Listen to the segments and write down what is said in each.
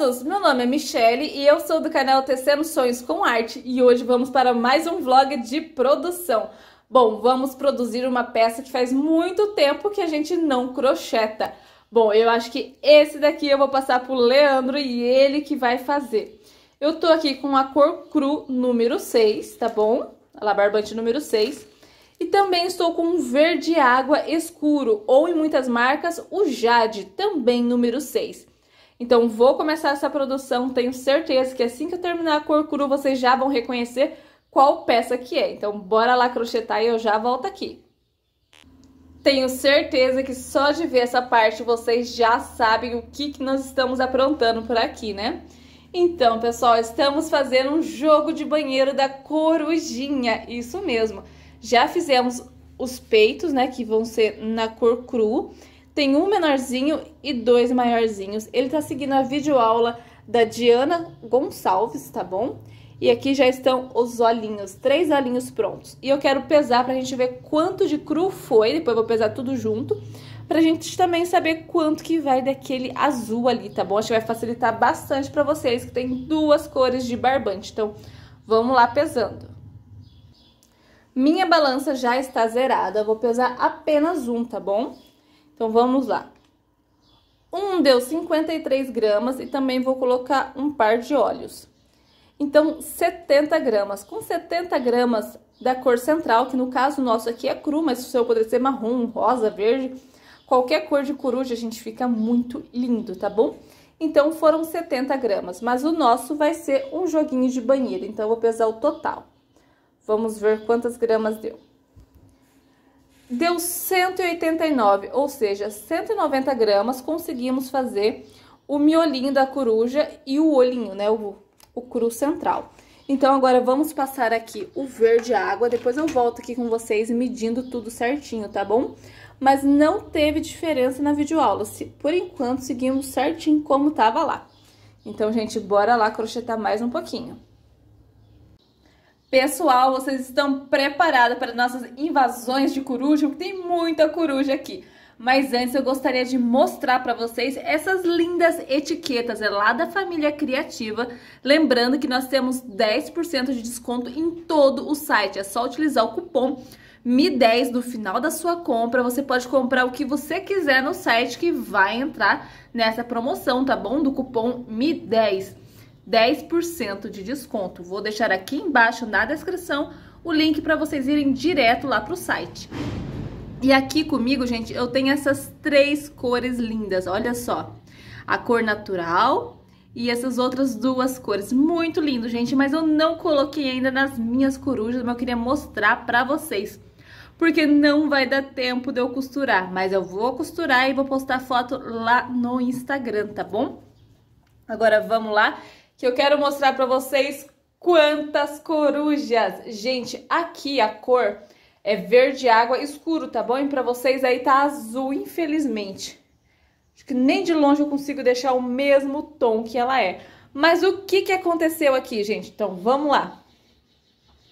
todos! Meu nome é Michele e eu sou do canal Tecendo Sonhos com Arte e hoje vamos para mais um vlog de produção. Bom, vamos produzir uma peça que faz muito tempo que a gente não crocheta. Bom, eu acho que esse daqui eu vou passar pro Leandro e ele que vai fazer. Eu tô aqui com a cor cru número 6, tá bom? A barbante número 6. E também estou com um verde água escuro, ou em muitas marcas, o jade, também número 6. Então vou começar essa produção, tenho certeza que assim que eu terminar a cor cru, vocês já vão reconhecer qual peça que é. Então bora lá crochetar e eu já volto aqui. Tenho certeza que só de ver essa parte vocês já sabem o que, que nós estamos aprontando por aqui, né? Então, pessoal, estamos fazendo um jogo de banheiro da corujinha, isso mesmo. Já fizemos os peitos, né, que vão ser na cor cru tem um menorzinho e dois maiorzinhos. Ele tá seguindo a videoaula da Diana Gonçalves, tá bom? E aqui já estão os olhinhos, três olhinhos prontos. E eu quero pesar pra gente ver quanto de cru foi, depois eu vou pesar tudo junto, pra gente também saber quanto que vai daquele azul ali, tá bom? Acho que vai facilitar bastante pra vocês, que tem duas cores de barbante. Então, vamos lá pesando. Minha balança já está zerada, eu vou pesar apenas um, tá bom? Então, vamos lá. Um deu 53 gramas e também vou colocar um par de olhos. Então, 70 gramas. Com 70 gramas da cor central, que no caso nosso aqui é cru, mas o seu poderia ser marrom, rosa, verde. Qualquer cor de coruja, a gente fica muito lindo, tá bom? Então, foram 70 gramas, mas o nosso vai ser um joguinho de banheiro, então eu vou pesar o total. Vamos ver quantas gramas deu deu 189, ou seja, 190 gramas, conseguimos fazer o miolinho da coruja e o olhinho, né, o, o cru central. Então, agora vamos passar aqui o verde água, depois eu volto aqui com vocês medindo tudo certinho, tá bom? Mas não teve diferença na videoaula, se, por enquanto seguimos certinho como tava lá. Então, gente, bora lá crochetar mais um pouquinho. Pessoal, vocês estão preparados para nossas invasões de coruja? Porque tem muita coruja aqui. Mas antes eu gostaria de mostrar para vocês essas lindas etiquetas, é lá da Família Criativa. Lembrando que nós temos 10% de desconto em todo o site, é só utilizar o cupom Mi10 no final da sua compra. Você pode comprar o que você quiser no site que vai entrar nessa promoção, tá bom? Do cupom Mi10. 10% de desconto. Vou deixar aqui embaixo na descrição o link para vocês irem direto lá para o site. E aqui comigo, gente, eu tenho essas três cores lindas, olha só. A cor natural, e essas outras duas cores. Muito lindo, gente, mas eu não coloquei ainda nas minhas corujas, mas eu queria mostrar para vocês. Porque não vai dar tempo de eu costurar, mas eu vou costurar e vou postar foto lá no Instagram, tá bom? Agora vamos lá, que eu quero mostrar para vocês quantas corujas. Gente, aqui a cor é verde água escuro, tá bom? E para vocês aí tá azul, infelizmente. Acho que nem de longe eu consigo deixar o mesmo tom que ela é. Mas o que, que aconteceu aqui, gente? Então, vamos lá.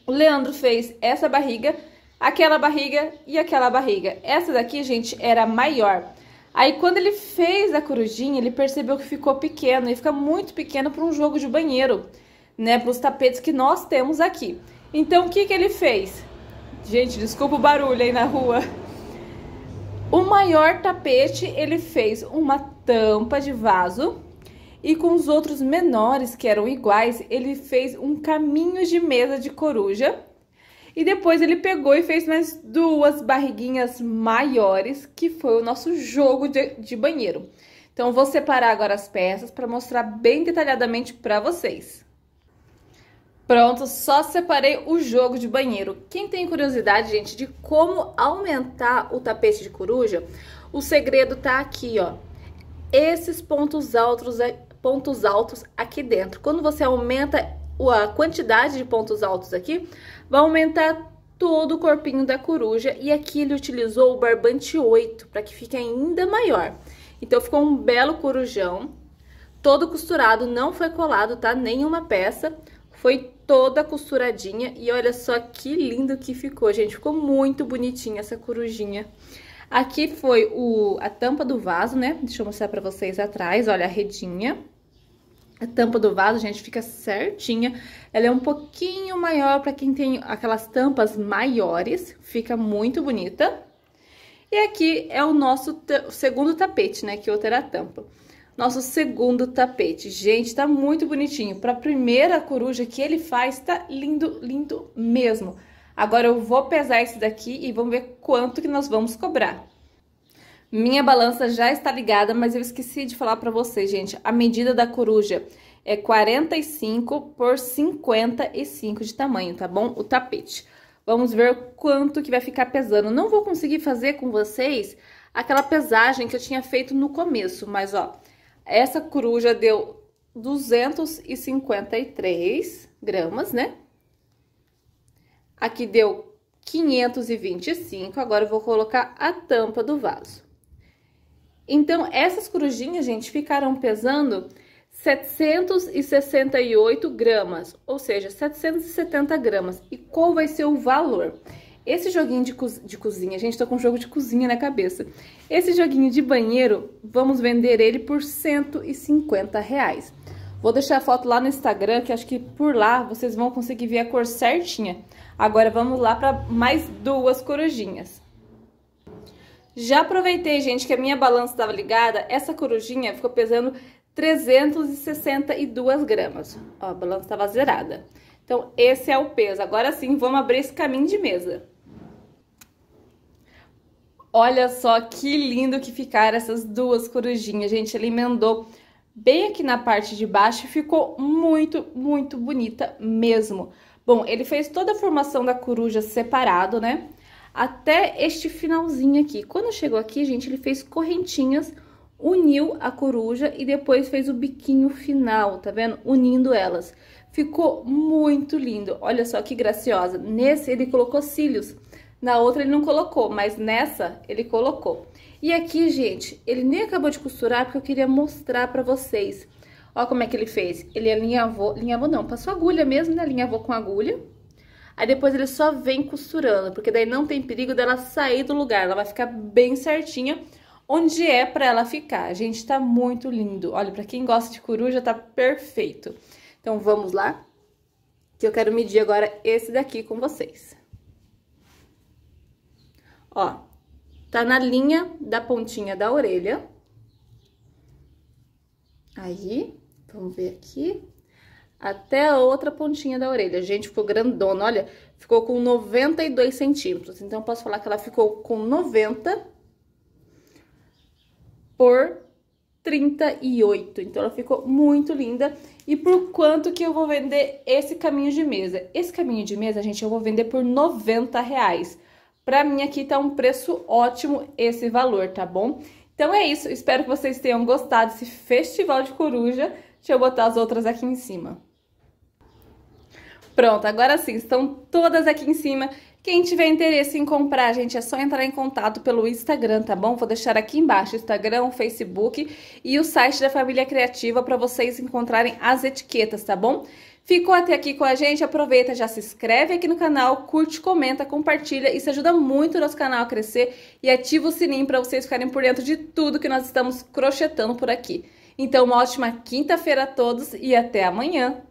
O Leandro fez essa barriga, aquela barriga e aquela barriga. Essa daqui, gente, era maior. Aí quando ele fez a corujinha, ele percebeu que ficou pequeno, e fica muito pequeno para um jogo de banheiro, né, para os tapetes que nós temos aqui. Então o que que ele fez? Gente, desculpa o barulho aí na rua. O maior tapete ele fez uma tampa de vaso e com os outros menores que eram iguais, ele fez um caminho de mesa de coruja e depois ele pegou e fez mais duas barriguinhas maiores, que foi o nosso jogo de, de banheiro. Então, vou separar agora as peças para mostrar bem detalhadamente para vocês. Pronto, só separei o jogo de banheiro. Quem tem curiosidade, gente, de como aumentar o tapete de coruja, o segredo tá aqui, ó. Esses pontos altos, é, pontos altos aqui dentro. Quando você aumenta a quantidade de pontos altos aqui, vai aumentar todo o corpinho da coruja e aqui ele utilizou o barbante 8 para que fique ainda maior. Então ficou um belo corujão, todo costurado, não foi colado, tá? Nenhuma peça, foi toda costuradinha e olha só que lindo que ficou, gente. Ficou muito bonitinha essa corujinha. Aqui foi o, a tampa do vaso, né? Deixa eu mostrar para vocês atrás, olha a redinha. A tampa do vaso, gente, fica certinha. Ela é um pouquinho maior para quem tem aquelas tampas maiores. Fica muito bonita. E aqui é o nosso segundo tapete, né? Que outra era a tampa. Nosso segundo tapete. Gente, tá muito bonitinho. Para a primeira coruja que ele faz, tá lindo, lindo mesmo. Agora eu vou pesar esse daqui e vamos ver quanto que nós vamos cobrar. Minha balança já está ligada, mas eu esqueci de falar para vocês, gente. A medida da coruja é 45 por 55 de tamanho, tá bom? O tapete. Vamos ver quanto que vai ficar pesando. Não vou conseguir fazer com vocês aquela pesagem que eu tinha feito no começo, mas ó, essa coruja deu 253 gramas, né? Aqui deu 525, agora eu vou colocar a tampa do vaso. Então, essas corujinhas, gente, ficaram pesando 768 gramas, ou seja, 770 gramas. E qual vai ser o valor? Esse joguinho de, co de cozinha, gente, tô com um jogo de cozinha na cabeça. Esse joguinho de banheiro, vamos vender ele por 150 reais. Vou deixar a foto lá no Instagram, que acho que por lá vocês vão conseguir ver a cor certinha. Agora vamos lá para mais duas corujinhas. Já aproveitei, gente, que a minha balança estava ligada, essa corujinha ficou pesando 362 gramas. Ó, a balança estava zerada. Então, esse é o peso. Agora sim, vamos abrir esse caminho de mesa. Olha só que lindo que ficaram essas duas corujinhas, gente. Ela emendou bem aqui na parte de baixo e ficou muito, muito bonita mesmo. Bom, ele fez toda a formação da coruja separado, né? até este finalzinho aqui. Quando chegou aqui, gente, ele fez correntinhas, uniu a coruja e depois fez o biquinho final, tá vendo? Unindo elas. Ficou muito lindo, olha só que graciosa. Nesse ele colocou cílios, na outra ele não colocou, mas nessa ele colocou. E aqui, gente, ele nem acabou de costurar porque eu queria mostrar pra vocês. Ó como é que ele fez. Ele alinhavou, alinhavou não, passou agulha mesmo, né? Alinhavou com agulha. Aí depois ele só vem costurando, porque daí não tem perigo dela sair do lugar. Ela vai ficar bem certinha onde é para ela ficar. Gente, tá muito lindo. Olha, para quem gosta de coruja, tá perfeito. Então vamos lá, que eu quero medir agora esse daqui com vocês. Ó, tá na linha da pontinha da orelha. Aí, vamos ver aqui até a outra pontinha da orelha. Gente, ficou grandona, olha, ficou com 92 centímetros. Então, posso falar que ela ficou com 90 por 38. Então, ela ficou muito linda. E por quanto que eu vou vender esse caminho de mesa? Esse caminho de mesa, gente, eu vou vender por 90 reais. Pra mim aqui tá um preço ótimo esse valor, tá bom? Então é isso, espero que vocês tenham gostado desse festival de coruja. Deixa eu botar as outras aqui em cima. Pronto, agora sim, estão todas aqui em cima. Quem tiver interesse em comprar, gente, é só entrar em contato pelo Instagram, tá bom? Vou deixar aqui embaixo o Instagram, o Facebook e o site da Família Criativa para vocês encontrarem as etiquetas, tá bom? Ficou até aqui com a gente, aproveita, já se inscreve aqui no canal, curte, comenta, compartilha, isso ajuda muito o nosso canal a crescer e ativa o sininho para vocês ficarem por dentro de tudo que nós estamos crochetando por aqui. Então, uma ótima quinta-feira a todos e até amanhã!